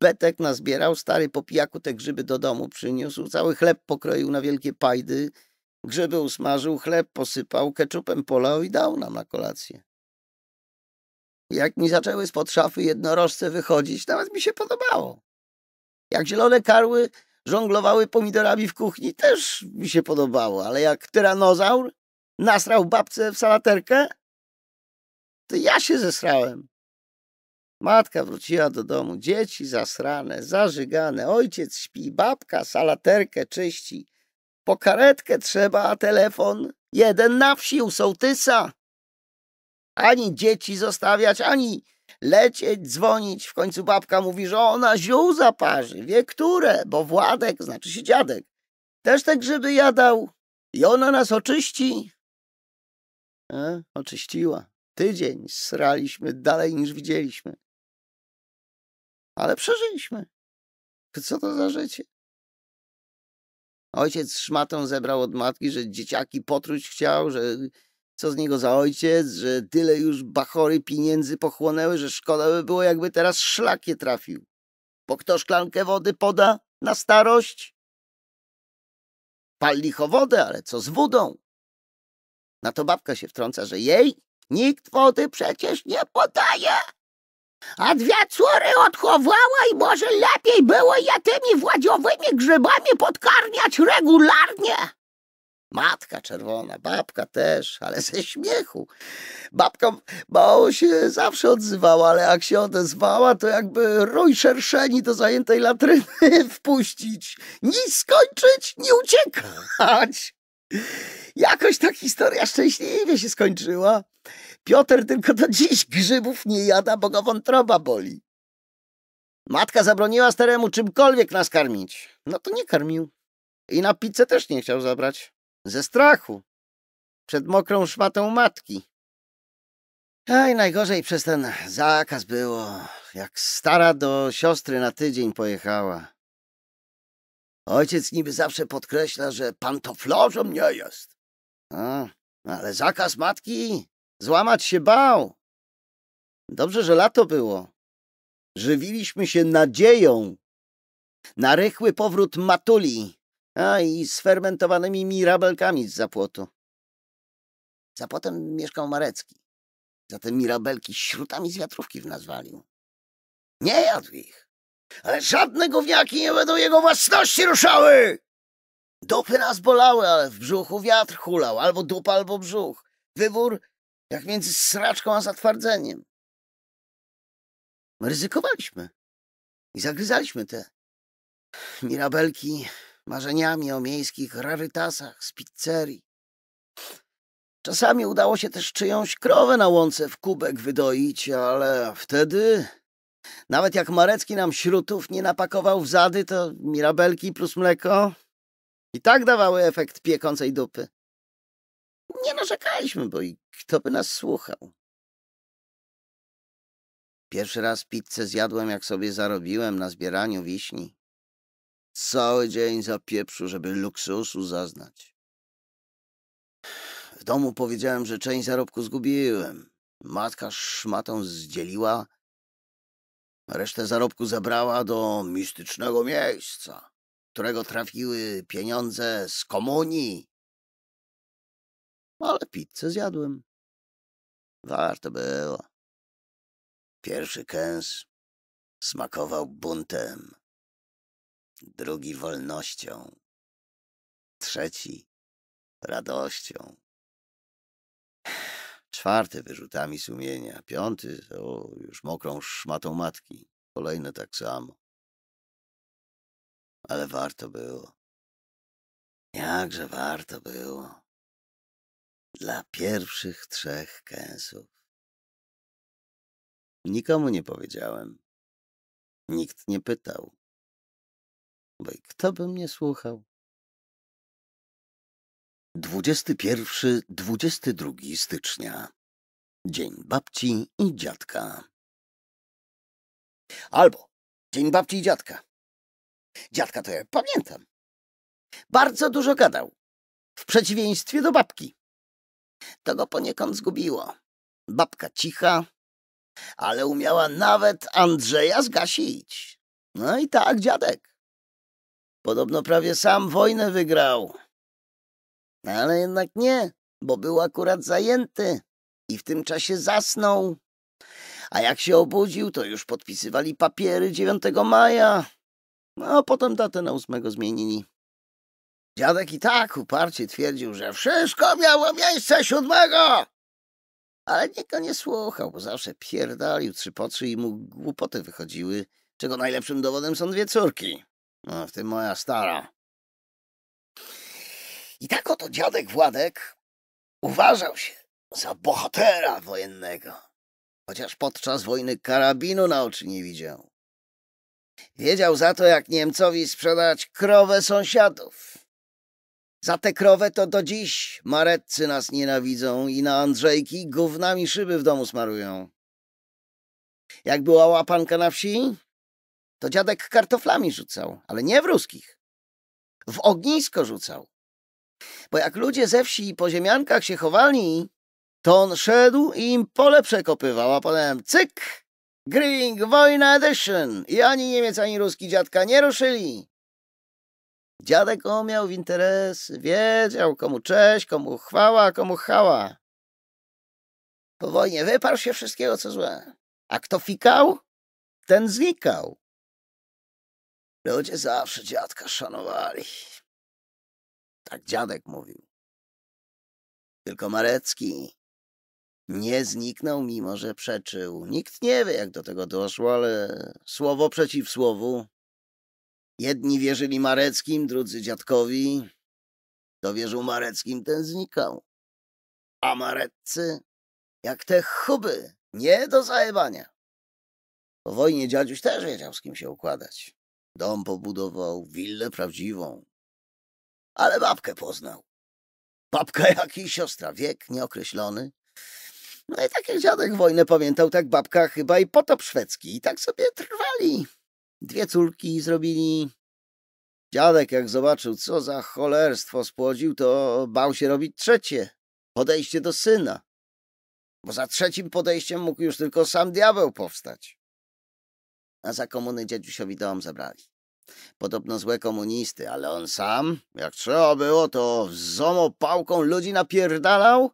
betek nazbierał, stary po pijaku te grzyby do domu przyniósł, cały chleb pokroił na wielkie pajdy, grzyby usmażył, chleb posypał, keczupem polał i dał nam na kolację. Jak mi zaczęły spod szafy jednorożce wychodzić, nawet mi się podobało. Jak zielone karły żonglowały pomidorami w kuchni, też mi się podobało, ale jak tyranozaur nasrał babce w salaterkę, to ja się zesrałem. Matka wróciła do domu, dzieci zasrane, zażygane, ojciec śpi, babka salaterkę czyści. Po karetkę trzeba, a telefon jeden na wsi u sołtysa. Ani dzieci zostawiać, ani lecieć, dzwonić. W końcu babka mówi, że ona ziół zaparzy, wie które, bo Władek znaczy się dziadek. Też te grzyby jadał i ona nas oczyści. E, oczyściła. Tydzień sraliśmy dalej niż widzieliśmy. Ale przeżyliśmy. Co to za życie? Ojciec szmatą zebrał od matki, że dzieciaki potruć chciał, że co z niego za ojciec, że tyle już bachory pieniędzy pochłonęły, że szkoda by było, jakby teraz szlakie trafił. Bo kto szklankę wody poda na starość? Pal licho wodę, ale co z wodą? Na to babka się wtrąca, że jej nikt wody przecież nie podaje. A dwie córy odchowała i może lepiej było je tymi władziowymi grzybami podkarniać regularnie. Matka czerwona, babka też, ale ze śmiechu. Babka mało się zawsze odzywała, ale jak się odezwała, to jakby rój szerszeni do zajętej latryny wpuścić. Ni skończyć, ni uciekać. Jakoś ta historia szczęśliwie się skończyła. Piotr tylko do dziś grzybów nie jada, bo go wątroba boli. Matka zabroniła staremu czymkolwiek nas karmić. No to nie karmił. I na pizzę też nie chciał zabrać. Ze strachu. Przed mokrą szmatą matki. Aj, najgorzej przez ten zakaz było, jak stara do siostry na tydzień pojechała. Ojciec niby zawsze podkreśla, że pantoflarzem nie jest. A, ale zakaz matki złamać się bał. Dobrze, że lato było. Żywiliśmy się nadzieją na rychły powrót matuli. A i z fermentowanymi mirabelkami z zapłotu. Za potem mieszkał Marecki. Za te mirabelki śrutami z wiatrówki w nas Nie jadł ich, ale żadne gówniaki nie będą jego własności ruszały! Dupy nas bolały, ale w brzuchu wiatr hulał, albo dupa, albo brzuch. Wybór jak między sraczką a zatwardzeniem. Ryzykowaliśmy i zagryzaliśmy te mirabelki marzeniami o miejskich rarytasach z pizzerii. Czasami udało się też czyjąś krowę na łące w kubek wydoić, ale wtedy... Nawet jak Marecki nam śrutów nie napakował w zady, to mirabelki plus mleko i tak dawały efekt piekącej dupy. Nie narzekaliśmy, bo i kto by nas słuchał. Pierwszy raz pizzę zjadłem, jak sobie zarobiłem na zbieraniu wiśni. Cały dzień pieprzu, żeby luksusu zaznać. W domu powiedziałem, że część zarobku zgubiłem. Matka szmatą zdzieliła, resztę zarobku zabrała do mistycznego miejsca, którego trafiły pieniądze z komunii. Ale pizzę zjadłem. Warto było. Pierwszy kęs smakował buntem drugi wolnością, trzeci radością, czwarty wyrzutami sumienia, piąty o, już mokrą szmatą matki, kolejny tak samo. Ale warto było. Jakże warto było. Dla pierwszych trzech kęsów. Nikomu nie powiedziałem. Nikt nie pytał kto by mnie słuchał? 21-22 stycznia. Dzień babci i dziadka. Albo Dzień babci i dziadka. Dziadka to ja pamiętam. Bardzo dużo gadał. W przeciwieństwie do babki. To go poniekąd zgubiło. Babka cicha, ale umiała nawet Andrzeja zgasić. No i tak, dziadek. Podobno prawie sam wojnę wygrał. No, ale jednak nie, bo był akurat zajęty i w tym czasie zasnął. A jak się obudził, to już podpisywali papiery 9 maja. No, a potem datę na 8 zmienili. Dziadek i tak uparcie twierdził, że wszystko miało miejsce 7. Ale nikt go nie słuchał, bo zawsze pierdalił trzy poczy i mu głupoty wychodziły, czego najlepszym dowodem są dwie córki. No, w tym moja stara. I tak oto dziadek Władek uważał się za bohatera wojennego, chociaż podczas wojny karabinu na oczy nie widział. Wiedział za to, jak Niemcowi sprzedać krowę sąsiadów. Za tę krowę to do dziś mareccy nas nienawidzą i na Andrzejki gównami szyby w domu smarują. Jak była łapanka na wsi, to dziadek kartoflami rzucał, ale nie w ruskich. W ognisko rzucał. Bo jak ludzie ze wsi po ziemiankach się chowali, to on szedł i im pole przekopywał, a potem cyk! Gring Wojna Edition! I ani Niemiec, ani ruski dziadka nie ruszyli. Dziadek miał w interes, wiedział komu cześć, komu chwała, komu chała. Po wojnie wyparł się wszystkiego, co złe. A kto fikał, ten znikał. Ludzie zawsze dziadka szanowali. Tak dziadek mówił. Tylko Marecki nie zniknął, mimo że przeczył. Nikt nie wie, jak do tego doszło, ale słowo przeciw słowu. Jedni wierzyli Mareckim, drudzy dziadkowi. Kto wierzył Mareckim, ten znikał. A Mareccy, jak te chuby, nie do zajebania. Po wojnie dziadziuś też wiedział, z kim się układać. Dom pobudował, willę prawdziwą. Ale babkę poznał. Babka jak i siostra, wiek nieokreślony. No i tak jak dziadek wojnę pamiętał, tak babka chyba i potop szwedzki. I tak sobie trwali. Dwie córki zrobili. Dziadek jak zobaczył, co za cholerstwo spłodził, to bał się robić trzecie. Podejście do syna. Bo za trzecim podejściem mógł już tylko sam diabeł powstać a za komuny dziadusiowi dom zabrali. Podobno złe komunisty, ale on sam, jak trzeba było, to zomo pałką ludzi napierdalał.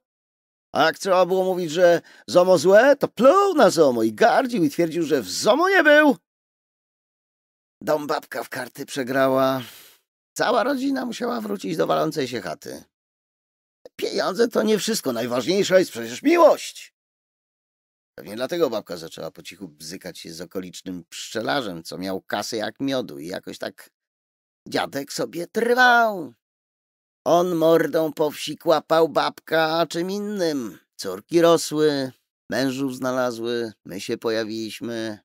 A jak trzeba było mówić, że zomo złe, to pluł na zomo i gardził i twierdził, że w zomo nie był. Dom babka w karty przegrała. Cała rodzina musiała wrócić do walącej się chaty. Pieniądze to nie wszystko, najważniejsza jest przecież miłość. Pewnie dlatego babka zaczęła po cichu bzykać się z okolicznym pszczelarzem, co miał kasę jak miodu i jakoś tak dziadek sobie trwał. On mordą po wsi kłapał babka a czym innym. Córki rosły, mężów znalazły, my się pojawiliśmy.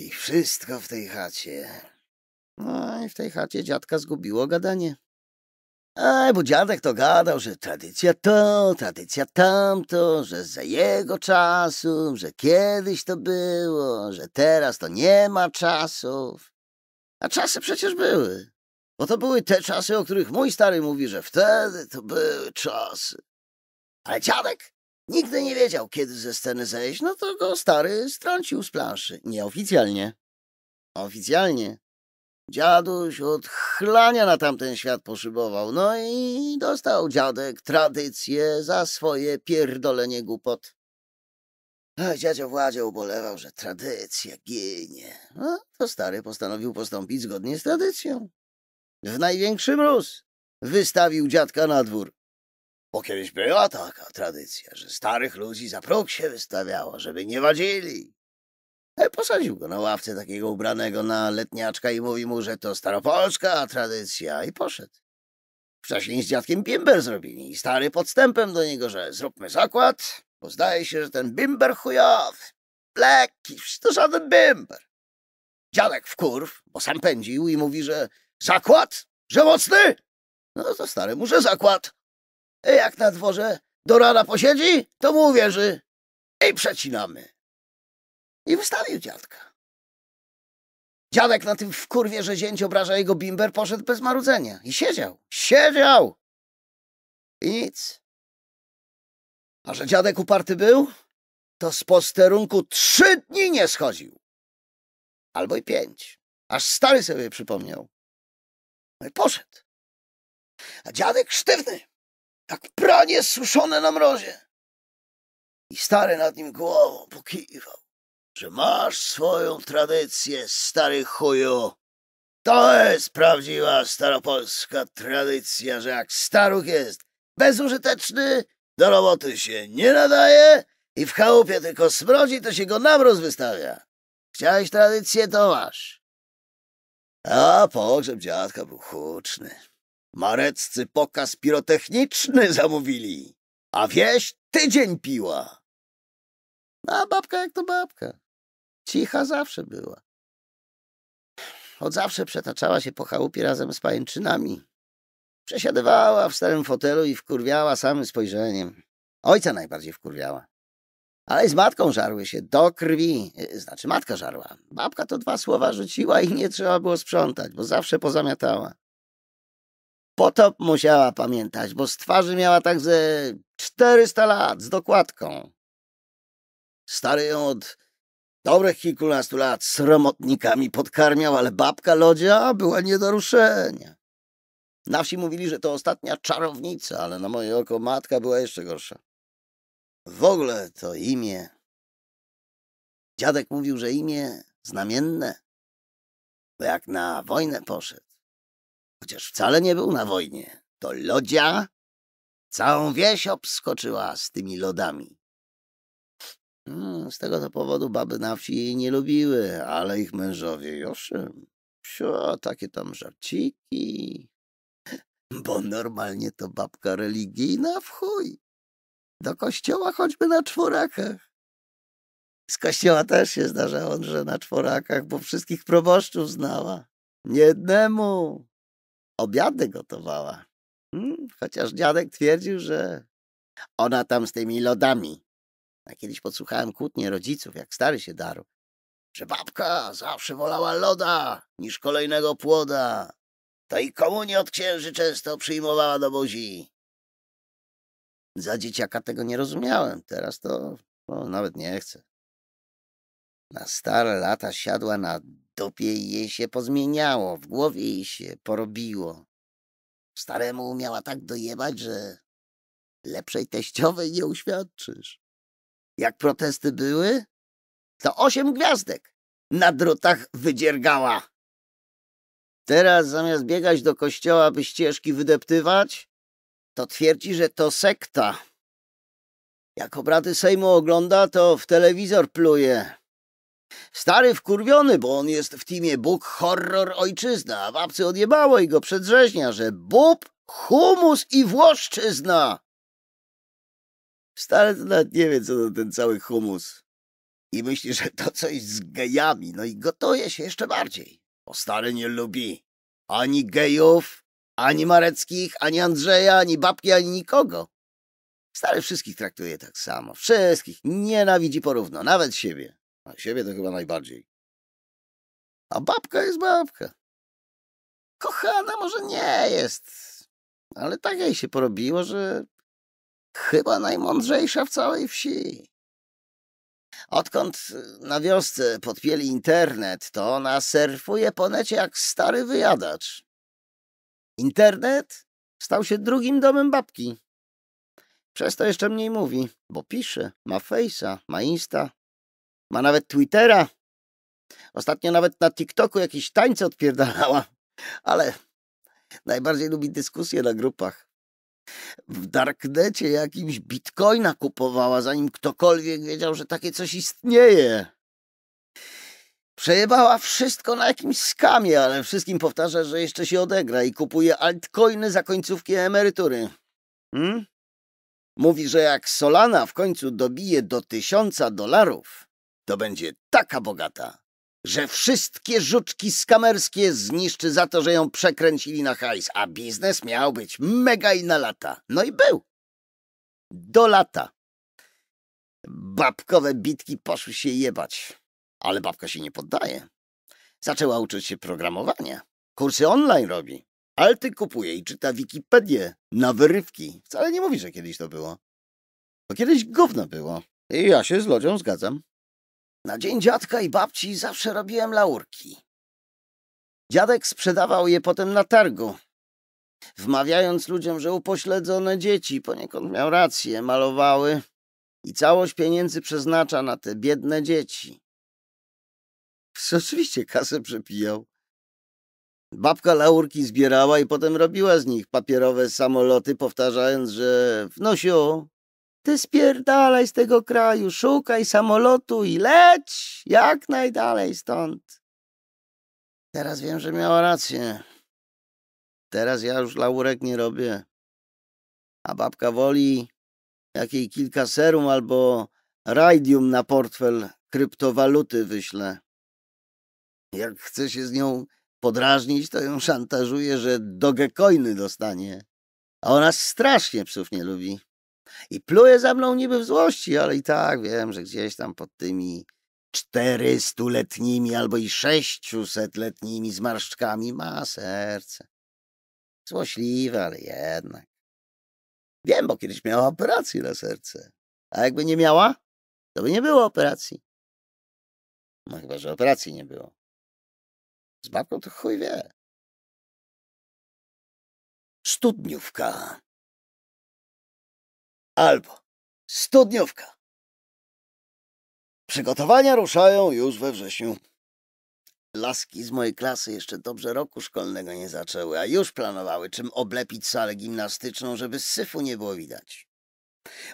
I wszystko w tej chacie. No i w tej chacie dziadka zgubiło gadanie. Aj, bo dziadek to gadał, że tradycja to, tradycja tamto, że za jego czasów, że kiedyś to było, że teraz to nie ma czasów. A czasy przecież były. Bo to były te czasy, o których mój stary mówi, że wtedy to były czasy. Ale dziadek nigdy nie wiedział, kiedy ze sceny zejść, no to go stary strącił z planszy. Nieoficjalnie. Oficjalnie Dziaduś od chlania na tamten świat poszybował, no i dostał dziadek tradycję za swoje pierdolenie głupot. Ach, dziadzio Władzie ubolewał, że tradycja ginie. No, to stary postanowił postąpić zgodnie z tradycją. W największy mróz wystawił dziadka na dwór. Bo kiedyś była taka tradycja, że starych ludzi za próg się wystawiało, żeby nie wadzili. E, posadził go na ławce takiego ubranego na letniaczka i mówi mu, że to staropolska tradycja i poszedł. Wcześniej z dziadkiem Bimber zrobili i stary podstępem do niego, że zróbmy zakład, bo zdaje się, że ten Bimber chujowy, lekki, to żaden Bimber. Dziadek w kurw, bo sam pędził i mówi, że zakład, że mocny. No to stary mu, że zakład. I e, jak na dworze do rana posiedzi, to mu uwierzy i przecinamy. I wystawił dziadka. Dziadek na tym w kurwie zięć obraża jego bimber poszedł bez marudzenia. I siedział. Siedział! I nic. A że dziadek uparty był, to z posterunku trzy dni nie schodził. Albo i pięć. Aż stary sobie przypomniał. No i poszedł. A dziadek sztywny, jak pranie suszone na mrozie. I stary nad nim głową pokiwał że masz swoją tradycję, stary chuju. To jest prawdziwa staropolska tradycja, że jak staruch jest bezużyteczny, do roboty się nie nadaje i w chałupie tylko smrodzi, to się go na mróz wystawia. Chciałeś tradycję, to masz. A pogrzeb dziadka był huczny. Mareccy pokaz pirotechniczny zamówili, a wieś tydzień piła. A babka jak to babka. Cicha zawsze była. Od zawsze przetaczała się po chałupie razem z pajęczynami. Przesiadywała w starym fotelu i wkurwiała samym spojrzeniem. Ojca najbardziej wkurwiała. Ale z matką żarły się do krwi. Y, znaczy matka żarła. Babka to dwa słowa rzuciła i nie trzeba było sprzątać, bo zawsze pozamiatała. Potop musiała pamiętać, bo z twarzy miała tak ze 400 lat z dokładką. Stary ją od dobrych kilkunastu lat sromotnikami podkarmiał, ale babka Lodzia była nie do ruszenia. Na wsi mówili, że to ostatnia czarownica, ale na moje oko matka była jeszcze gorsza. W ogóle to imię. Dziadek mówił, że imię znamienne, bo jak na wojnę poszedł, chociaż wcale nie był na wojnie, to Lodzia całą wieś obskoczyła z tymi lodami. Mm, z tego to powodu baby na wsi jej nie lubiły, ale ich mężowie Joszym. Psio, takie tam żarciki. Bo normalnie to babka religijna w chuj. Do kościoła choćby na czworakach. Z kościoła też się zdarzało, że na czworakach, bo wszystkich proboszczów znała. Nie jednemu. Obiady gotowała. Hmm? Chociaż dziadek twierdził, że ona tam z tymi lodami kiedyś podsłuchałem kłótnie rodziców, jak stary się darł. Że babka zawsze wolała loda niż kolejnego płoda. To i komunię od księży często przyjmowała do buzi. Za dzieciaka tego nie rozumiałem. Teraz to no, nawet nie chcę. Na stare lata siadła na dupie i jej się pozmieniało. W głowie jej się porobiło. Staremu umiała tak dojebać, że lepszej teściowej nie uświadczysz jak protesty były, to osiem gwiazdek na drutach wydziergała. Teraz zamiast biegać do kościoła, by ścieżki wydeptywać, to twierdzi, że to sekta. Jak obrady Sejmu ogląda, to w telewizor pluje. Stary wkurwiony, bo on jest w teamie Bóg Horror Ojczyzna, a babcy odjebało i go przedrzeźnia, że bób, humus i włoszczyzna. Stary to nawet nie wie, co to ten cały humus. I myśli, że to coś z gejami, no i gotuje się jeszcze bardziej. Bo stary nie lubi ani gejów, ani Mareckich, ani Andrzeja, ani babki, ani nikogo. Stary wszystkich traktuje tak samo. Wszystkich. Nienawidzi porówno, nawet siebie. A siebie to chyba najbardziej. A babka jest babka. Kochana może nie jest, ale tak jej się porobiło, że Chyba najmądrzejsza w całej wsi. Odkąd na wiosce podpieli internet, to ona surfuje po necie jak stary wyjadacz. Internet stał się drugim domem babki. Przez to jeszcze mniej mówi, bo pisze, ma Face'a, ma Insta, ma nawet Twittera. Ostatnio nawet na TikToku jakieś tańce odpierdalała, ale najbardziej lubi dyskusje na grupach w darknecie jakimś bitcoina kupowała, zanim ktokolwiek wiedział, że takie coś istnieje. Przejebała wszystko na jakimś skamie, ale wszystkim powtarza, że jeszcze się odegra i kupuje altcoiny za końcówki emerytury. Hmm? Mówi, że jak Solana w końcu dobije do tysiąca dolarów, to będzie taka bogata, że wszystkie żuczki skamerskie zniszczy za to, że ją przekręcili na hajs, a biznes miał być mega i na lata. No i był. Do lata. Babkowe bitki poszły się jebać, ale babka się nie poddaje. Zaczęła uczyć się programowania. Kursy online robi. Alty kupuje i czyta Wikipedię na wyrywki. Wcale nie mówi, że kiedyś to było. Bo kiedyś gówno było. I ja się z Lodzią zgadzam. Na dzień dziadka i babci zawsze robiłem laurki. Dziadek sprzedawał je potem na targu, wmawiając ludziom, że upośledzone dzieci, poniekąd miał rację, malowały i całość pieniędzy przeznacza na te biedne dzieci. Oczywiście kasę przepijał. Babka laurki zbierała i potem robiła z nich papierowe samoloty, powtarzając, że wnosił. Ty spierdalaj z tego kraju, szukaj samolotu i leć jak najdalej stąd. Teraz wiem, że miała rację. Teraz ja już laurek nie robię. A babka woli jakiej kilka serum albo radium na portfel kryptowaluty wyślę. Jak chce się z nią podrażnić, to ją szantażuje, że dogekojny dostanie. A ona strasznie psów nie lubi. I pluje ze mną niby w złości, ale i tak wiem, że gdzieś tam pod tymi czterystuletnimi albo i sześciusetletnimi zmarszczkami ma serce. Złośliwe, ale jednak. Wiem, bo kiedyś miała operację na serce. A jakby nie miała, to by nie było operacji. No chyba, że operacji nie było. Z babką to chuj wie. Studniówka albo studniówka. Przygotowania ruszają już we wrześniu. Laski z mojej klasy jeszcze dobrze roku szkolnego nie zaczęły, a już planowały, czym oblepić salę gimnastyczną, żeby z syfu nie było widać.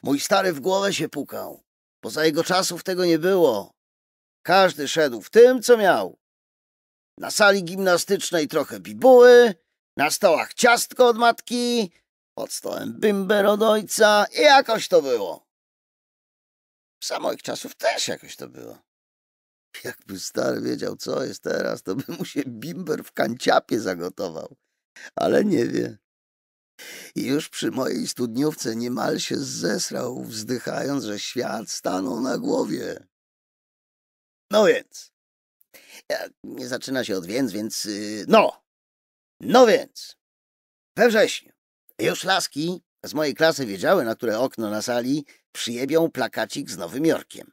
Mój stary w głowę się pukał. Poza jego czasów tego nie było. Każdy szedł w tym, co miał. Na sali gimnastycznej trochę bibuły, na stołach ciastko od matki, Odstałem bimber od ojca i jakoś to było. Za moich czasów też jakoś to było. Jakby stary wiedział, co jest teraz, to by mu się bimber w kanciapie zagotował. Ale nie wie. I już przy mojej studniówce niemal się zesrał, wzdychając, że świat stanął na głowie. No więc. nie zaczyna się od więc, więc. Y, no! No więc. We wrześniu już laski z mojej klasy wiedziały, na które okno na sali przyjebią plakacik z Nowym Jorkiem.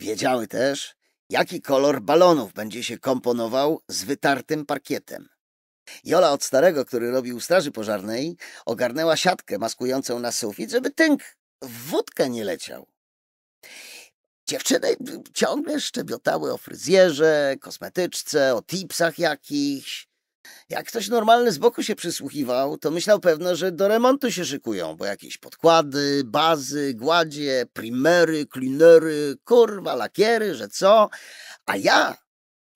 Wiedziały też, jaki kolor balonów będzie się komponował z wytartym parkietem. Jola od starego, który robił straży pożarnej, ogarnęła siatkę maskującą na sufit, żeby tęk w wódkę nie leciał. Dziewczyny ciągle szczebiotały o fryzjerze, kosmetyczce, o tipsach jakichś. Jak ktoś normalny z boku się przysłuchiwał, to myślał pewno, że do remontu się szykują, bo jakieś podkłady, bazy, gładzie, primery, cleanery, kurwa, lakiery, że co. A ja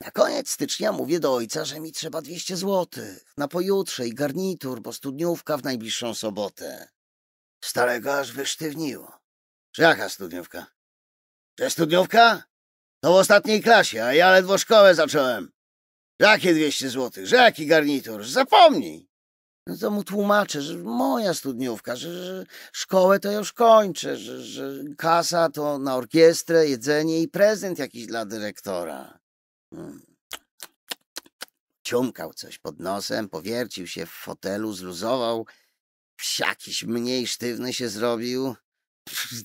na koniec stycznia mówię do ojca, że mi trzeba 200 złotych na pojutrze i garnitur, bo studniówka w najbliższą sobotę. Starego aż wysztywniło. Czy jaka studniówka? Że studniówka? To w ostatniej klasie, a ja ledwo szkołę zacząłem. Jakie 200 złotych? Że jaki garnitur? Zapomnij! No to mu tłumaczę, że moja studniówka, że, że szkołę to już kończę, że, że kasa to na orkiestrę, jedzenie i prezent jakiś dla dyrektora. Hmm. Ciumkał coś pod nosem, powiercił się w fotelu, zluzował. Jakiś mniej sztywny się zrobił.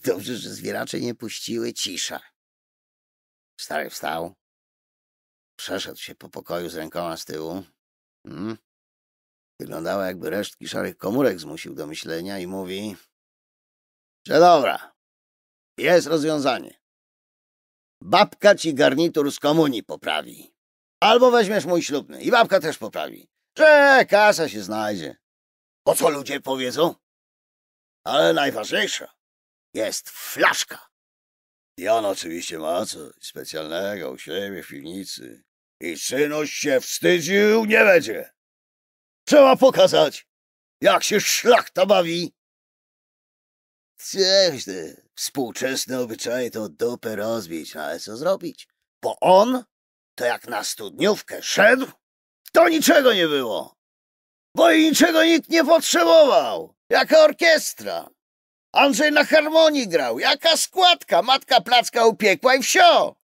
Dobrze, że zwieracze nie puściły. Cisza. Stary wstał, Przeszedł się po pokoju z rękoma z tyłu. Hmm? Wyglądała jakby resztki szarych komórek zmusił do myślenia i mówi, że dobra, jest rozwiązanie. Babka ci garnitur z komunii poprawi. Albo weźmiesz mój ślubny i babka też poprawi. Że kasa się znajdzie. Po co ludzie powiedzą? Ale najważniejsza jest flaszka. Jan oczywiście ma coś specjalnego u siebie w piwnicy. I synuś się wstydził nie będzie. Trzeba pokazać, jak się szlachta bawi. Cześć ty, współczesne obyczaje to dupę rozbić, no ale co zrobić? Bo on, to jak na studniówkę szedł, to niczego nie było. Bo i niczego nikt nie potrzebował, jak orkiestra. Andrzej na harmonii grał. Jaka składka! Matka placka upiekła i wsio!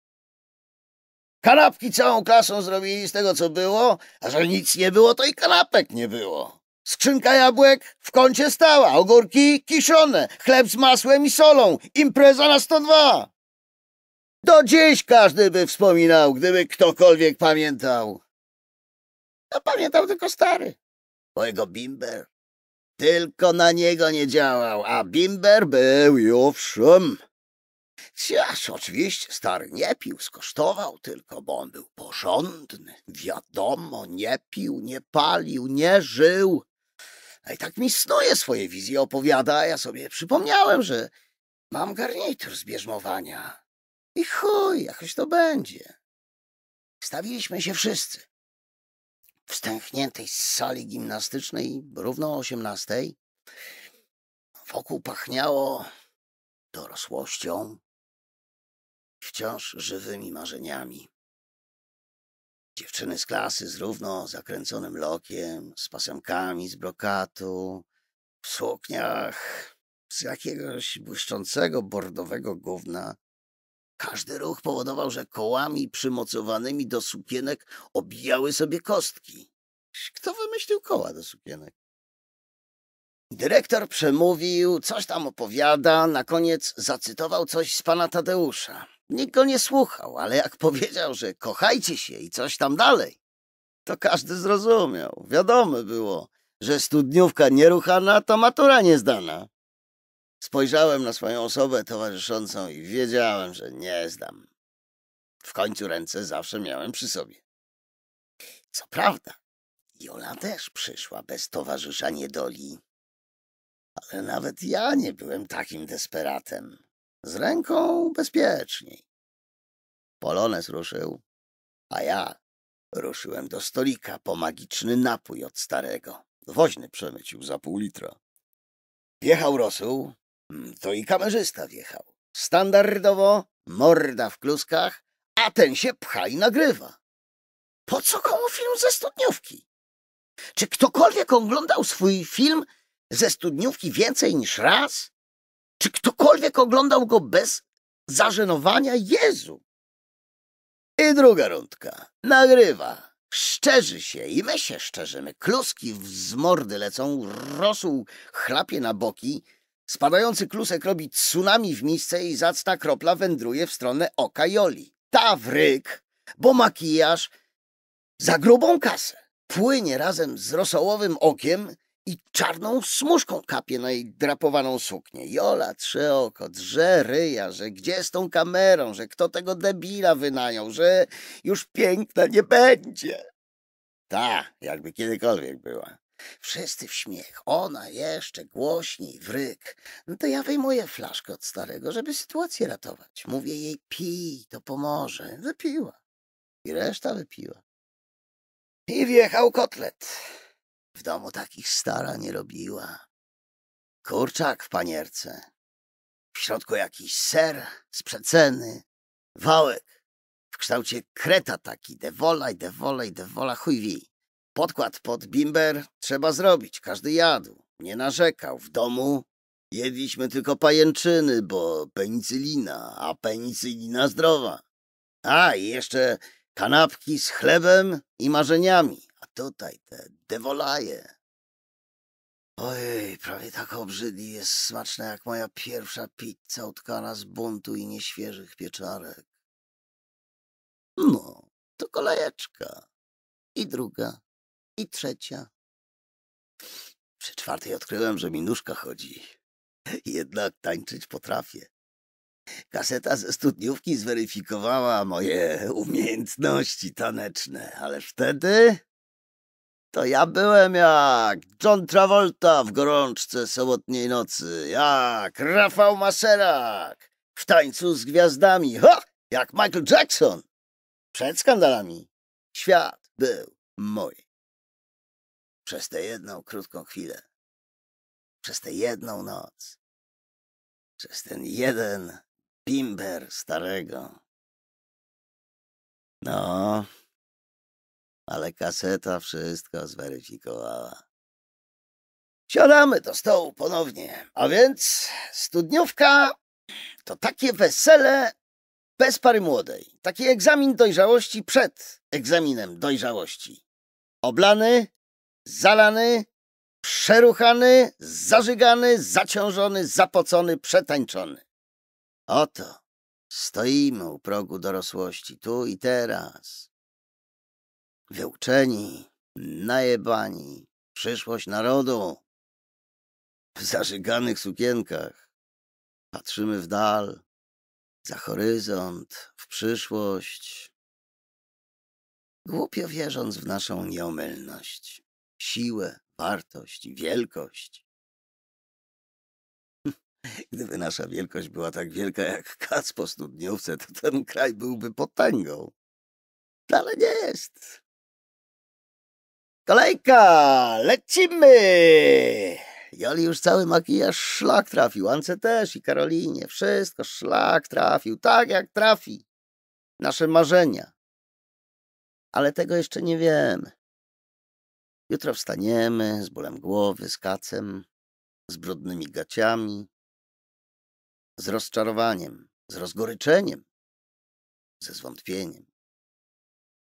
Kanapki całą klasą zrobili z tego, co było, a że nic nie było, to i kanapek nie było. Skrzynka jabłek w kącie stała, ogórki kiszone, chleb z masłem i solą, impreza na 102. Do dziś każdy by wspominał, gdyby ktokolwiek pamiętał. A no, pamiętał tylko stary, mojego bimber. Tylko na niego nie działał, a Bimber był i owszem. Ciaż oczywiście stary nie pił, skosztował tylko, bo on był porządny. Wiadomo, nie pił, nie palił, nie żył. A i tak mi snuje swoje wizje opowiada, a ja sobie przypomniałem, że mam garnitur z bierzmowania. I chuj, jakoś to będzie. Stawiliśmy się wszyscy wstęchniętej z sali gimnastycznej równo o osiemnastej. Wokół pachniało dorosłością, wciąż żywymi marzeniami. Dziewczyny z klasy z równo zakręconym lokiem, z pasemkami z brokatu, w sukniach z jakiegoś błyszczącego bordowego gówna, każdy ruch powodował, że kołami przymocowanymi do sukienek obijały sobie kostki. Kto wymyślił koła do sukienek? Dyrektor przemówił, coś tam opowiada, na koniec zacytował coś z pana Tadeusza. Nikt go nie słuchał, ale jak powiedział, że kochajcie się i coś tam dalej, to każdy zrozumiał. Wiadomo było, że studniówka nieruchana to matura niezdana. Spojrzałem na swoją osobę towarzyszącą i wiedziałem, że nie zdam. W końcu ręce zawsze miałem przy sobie. Co prawda, Jola też przyszła bez towarzysza niedoli. Ale nawet ja nie byłem takim desperatem. Z ręką bezpieczniej. Polones ruszył, a ja ruszyłem do stolika po magiczny napój od starego. Woźny przemycił za pół litra. Wjechał rosół, Mm, to i kamerzysta wjechał. Standardowo morda w kluskach, a ten się pcha i nagrywa. Po co komu film ze studniówki? Czy ktokolwiek oglądał swój film ze studniówki więcej niż raz? Czy ktokolwiek oglądał go bez zażenowania? Jezu! I druga rundka. Nagrywa. Szczerzy się i my się szczerzymy. Kluski z mordy lecą, rosół chlapie na boki. Spadający klusek robi tsunami w misce i zacna kropla wędruje w stronę oka Joli. Ta wryk, bo makijaż za grubą kasę płynie razem z rosołowym okiem i czarną smuszką kapie na jej drapowaną suknię. Jola trzeoko, drze ryja, że gdzie z tą kamerą, że kto tego debila wynajął, że już piękna nie będzie. Ta, jakby kiedykolwiek była. Wszyscy w śmiech, ona jeszcze głośniej, wryk. No to ja wyjmuję flaszkę od starego, żeby sytuację ratować. Mówię jej, pij, to pomoże. Wypiła. I reszta wypiła. I wjechał kotlet. W domu takich stara nie robiła. Kurczak w panierce. W środku jakiś ser z przeceny. Wałek w kształcie kreta taki, i de dewola, chuj wi. Podkład pod bimber trzeba zrobić, każdy jadł, nie narzekał. W domu jedliśmy tylko pajęczyny, bo penicylina, a penicylina zdrowa. A, i jeszcze kanapki z chlebem i marzeniami, a tutaj te dewolaje. Ojej, prawie tak obrzydli jest smaczne jak moja pierwsza pizza utkana z buntu i nieświeżych pieczarek. No, to kolejeczka. I druga, i trzecia. Przy czwartej odkryłem, że mi nóżka chodzi. Jednak tańczyć potrafię. Kaseta ze studniówki zweryfikowała moje umiejętności taneczne, ale wtedy to ja byłem jak John Travolta w gorączce sobotniej nocy, jak Rafał Maserak w tańcu z gwiazdami, ha! jak Michael Jackson przed skandalami. Świat był mój. Przez tę jedną krótką chwilę. Przez tę jedną noc. Przez ten jeden bimber starego. No, ale kaseta wszystko zweryfikowała. Siadamy do stołu ponownie, a więc studniówka to takie wesele bez pary młodej. Taki egzamin dojrzałości przed egzaminem dojrzałości. Oblany zalany, przeruchany, zażygany, zaciążony, zapocony, przetańczony. Oto stoimy u progu dorosłości, tu i teraz. Wyuczeni, najebani, przyszłość narodu. W zażyganych sukienkach patrzymy w dal, za horyzont, w przyszłość, głupio wierząc w naszą nieomylność siłę, wartość, wielkość. Gdyby nasza wielkość była tak wielka jak kac po studniówce, to ten kraj byłby potęgą. Dalej ale nie jest. Kolejka! Lecimy! Joli już cały makijaż szlak trafił, Ance też i Karolinie. Wszystko szlak trafił, tak jak trafi. Nasze marzenia. Ale tego jeszcze nie wiemy. Jutro wstaniemy z bólem głowy, z kacem, z brudnymi gaciami, z rozczarowaniem, z rozgoryczeniem, ze zwątpieniem.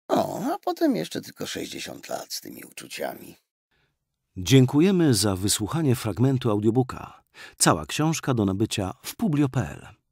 O, a potem jeszcze tylko 60 lat z tymi uczuciami. Dziękujemy za wysłuchanie fragmentu audiobooka. Cała książka do nabycia w publio.pl.